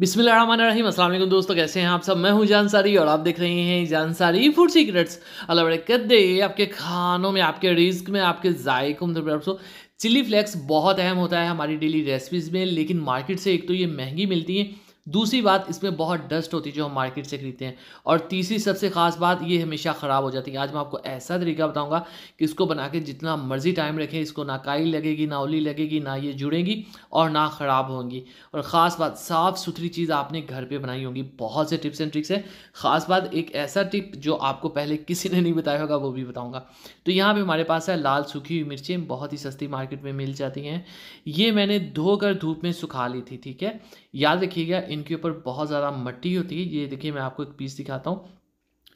बिस्मिल रहीम दोस्तों कैसे हैं आप सब मैं हूं जानसारी और आप देख रहे हैं जानसारी फूड सीक्रेट्स अलबरकत दे आपके खानों में आपके रिस्क में आपके जायकों में तो चिली फ्लेक्स बहुत अहम होता है हमारी डेली रेसिपीज़ में लेकिन मार्केट से एक तो ये महंगी मिलती है दूसरी बात इसमें बहुत डस्ट होती है जो हम मार्केट से खरीदते हैं और तीसरी सबसे ख़ास बात ये हमेशा ख़राब हो जाती है आज मैं आपको ऐसा तरीका बताऊंगा कि इसको बना के जितना मर्जी टाइम रखें इसको ना काई लगेगी ना उली लगेगी ना ये जुड़ेंगी और ना ख़राब होंगी और ख़ास बात साफ़ सुथरी चीज़ आपने घर पर बनाई होंगी बहुत से टिप्स एंड ट्रिक्स हैं ख़ास बात एक ऐसा टिप जो आपको पहले किसी ने नहीं बताया होगा वो भी बताऊँगा तो यहाँ पर हमारे पास है लाल सूखी हुई मिर्चें बहुत ही सस्ती मार्केट में मिल जाती हैं ये मैंने धोकर धूप में सुखा ली थी ठीक है याद रखिएगा इनके ऊपर बहुत ज़्यादा मट्टी होती है ये देखिए मैं आपको एक पीस दिखाता हूँ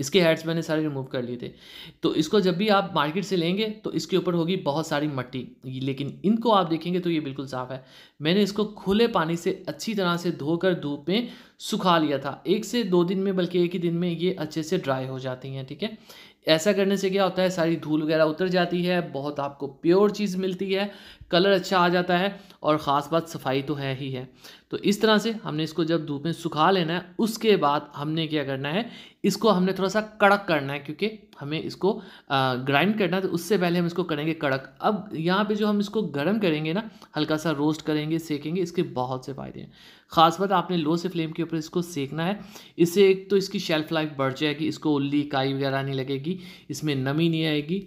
इसके हेड्स मैंने सारे रिमूव कर लिए थे तो इसको जब भी आप मार्केट से लेंगे तो इसके ऊपर होगी बहुत सारी मट्टी लेकिन इनको आप देखेंगे तो ये बिल्कुल साफ़ है मैंने इसको खुले पानी से अच्छी तरह से धोकर धूप में सुखा लिया था एक से दो दिन में बल्कि एक ही दिन में ये अच्छे से ड्राई हो जाती हैं ठीक है थीके? ऐसा करने से क्या होता है सारी धूल वगैरह उतर जाती है बहुत आपको प्योर चीज़ मिलती है कलर अच्छा आ जाता है और ख़ास बात सफाई तो है ही है तो इस तरह से हमने इसको जब धूप में सुखा लेना है उसके बाद हमने क्या करना है इसको हमने थोड़ा सा कड़क करना है क्योंकि हमें इसको ग्राइंड करना है तो उससे पहले हम इसको करेंगे कड़क अब यहाँ पे जो हम इसको गर्म करेंगे ना हल्का सा रोस्ट करेंगे सेकेंगे इसके बहुत से फ़ायदे हैं ख़ास बात आपने लो से फ्लेम के ऊपर इसको सेकना है इससे एक तो इसकी शेल्फ़ लाइफ बढ़ जाएगी इसको उल्ली काई वगैरह नहीं लगेगी इसमें नमी नहीं आएगी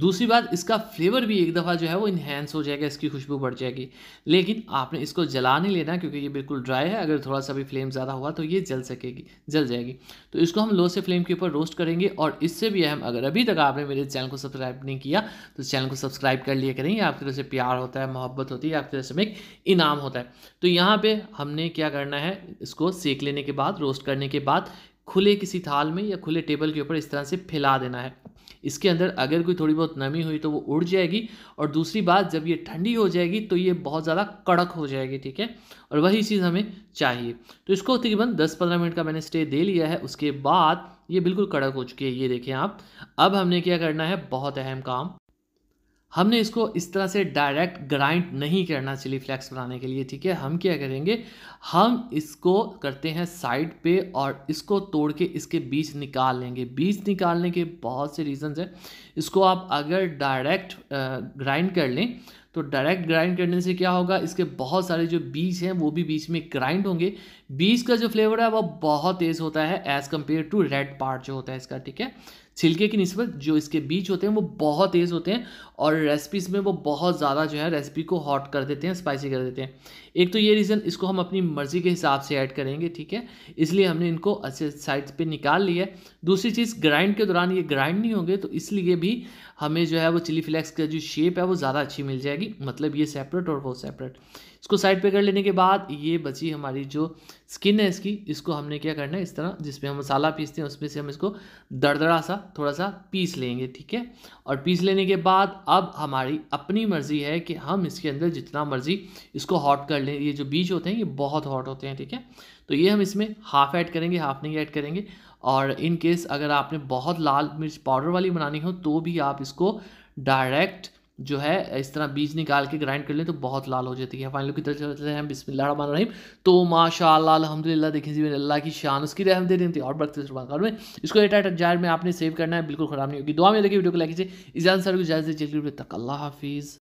दूसरी बात इसका फ्लेवर भी एक दफ़ा जो है वो इन्हेंस हो जाएगा इसकी खुशबू बढ़ जाएगी लेकिन आपने इसको जला नहीं लेना क्योंकि ये बिल्कुल ड्राई है अगर थोड़ा सा भी फ्लेम ज़्यादा हुआ तो ये जल सकेगी जल जाएगी तो इसको हम लो से फ्लेम के ऊपर रोस्ट करेंगे और इससे भी अहम अगर अभी तक आपने मेरे चैनल को सब्सक्राइब नहीं किया तो चैनल को सब्सक्राइब कर लिया करेंगे आपकी तरह से प्यार होता है मोहब्बत होती है आपकी तरह से एक इनाम होता है तो यहाँ पर हमने क्या करना है इसको सेक लेने के बाद रोस्ट करने के बाद खुले किसी थाल में या खुले टेबल के ऊपर इस तरह से फैला देना है इसके अंदर अगर कोई थोड़ी बहुत नमी हुई तो वो उड़ जाएगी और दूसरी बात जब ये ठंडी हो जाएगी तो ये बहुत ज़्यादा कड़क हो जाएगी ठीक है और वही चीज़ हमें चाहिए तो इसको तकरीबन दस पंद्रह मिनट का मैंने स्टे दे लिया है उसके बाद ये बिल्कुल कड़क हो चुकी है ये देखें आप अब हमने क्या करना है बहुत अहम काम हमने इसको इस तरह से डायरेक्ट ग्राइंड नहीं करना चिली फ्लेक्स बनाने के लिए ठीक है हम क्या करेंगे हम इसको करते हैं साइड पे और इसको तोड़ के इसके बीज निकाल लेंगे बीज निकालने के बहुत से रीजंस हैं इसको आप अगर डायरेक्ट ग्राइंड कर लें तो डायरेक्ट ग्राइंड करने से क्या होगा इसके बहुत सारे जो बीज हैं वो भी बीच में ग्राइंड होंगे बीज का जो फ्लेवर है वो बहुत तेज़ होता है as compare to red part जो होता है इसका ठीक है छिलके की नस्बत जो इसके बीज होते हैं वो बहुत तेज़ होते हैं और रेसिपीज़ में वो बहुत ज़्यादा जो है रेसिपी को हॉट कर देते हैं स्पाइसी कर देते हैं एक तो ये रीज़न इसको हम अपनी मर्ज़ी के हिसाब से ऐड करेंगे ठीक है इसलिए हमने इनको अच्छे साइड पे निकाल लिया है दूसरी चीज़ ग्राइंड के दौरान ये ग्राइंड नहीं होंगे तो इसलिए भी हमें जो है वो चिली फ्लेक्स का जो शेप है वो ज़्यादा अच्छी मिल जाएगी जाएगी मतलब ये सेपरेट और वो सेपरेट इसको साइड पे कर लेने के बाद ये बची हमारी जो स्किन है इसकी इसको हमने क्या करना है इस तरह जिसपे हम मसाला पीसते हैं उसमें से हम इसको दड़दड़ा सा थोड़ा सा पीस लेंगे ठीक है और पीस लेने के बाद अब हमारी अपनी मर्ज़ी है कि हम इसके अंदर जितना मर्ज़ी इसको हॉट कर लें ये जो बीज होते हैं ये बहुत हॉट होते हैं ठीक है तो ये हम इसमें हाफ़ ऐड करेंगे हाफ़ नहीं ऐड करेंगे और इन केस अगर आपने बहुत लाल मिर्च पाउडर वाली बनानी हो तो भी आप इसको डायरेक्ट जो है इस तरह बीज निकाल के ग्राइंड कर लें तो बहुत लाल हो जाती है फाइनल की तरफ चलते हैं बिस्मिल्लाह रहीम तो माशाल्लाह अलहमदिल्ला देखें जी मेरे अल्लाह की शान उसकी रहम दे देती है और बरकत में इसको एट एट जार में आपने सेव करना है बिल्कुल ख़राब नहीं होगी दुआ में देखिए वीडियो को लाइक कीजिए इजाज़त सर को इजाज़त दीजिए तक अल्लाह हाफिज़